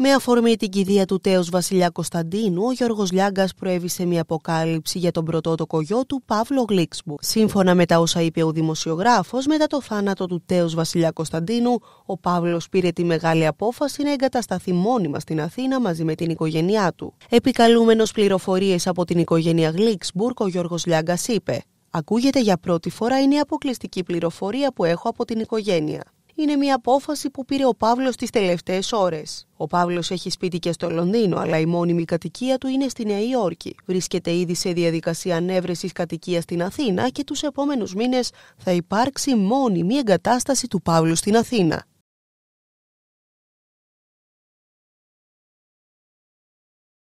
Με αφορμή την κηδεία του τέος βασιλιά Κωνσταντίνου, ο Γιώργος Λιάγκας προέβησε μια αποκάλυψη για τον πρωτότοκο γιο του Παύλο Γλίξμπου. Σύμφωνα με τα όσα είπε ο δημοσιογράφος, μετά το θάνατο του τέος βασιλιά Κωνσταντίνου, ο Παύλος πήρε τη μεγάλη απόφαση να εγκατασταθεί μόνιμα στην Αθήνα μαζί με την οικογένειά του. Επικαλούμενος πληροφορίες από την οικογένεια Γλίξμπουργκ, ο Γιώργος Λιάγκας είπε Ακούγεται για πρώτη φορά είναι η αποκλειστική πληροφορία που έχω από την οικογένεια είναι μια απόφαση που πήρε ο Παύλος τις τελευταίες ώρες. Ο Παύλος έχει σπίτι και στο Λονδίνο, αλλά η μόνιμη κατοικία του είναι στη Νέα Υόρκη. Βρίσκεται ήδη σε διαδικασία ανέβρεσης κατοικίας στην Αθήνα και τους επόμενους μήνες θα υπάρξει μόνιμη εγκατάσταση του Παύλου στην Αθήνα.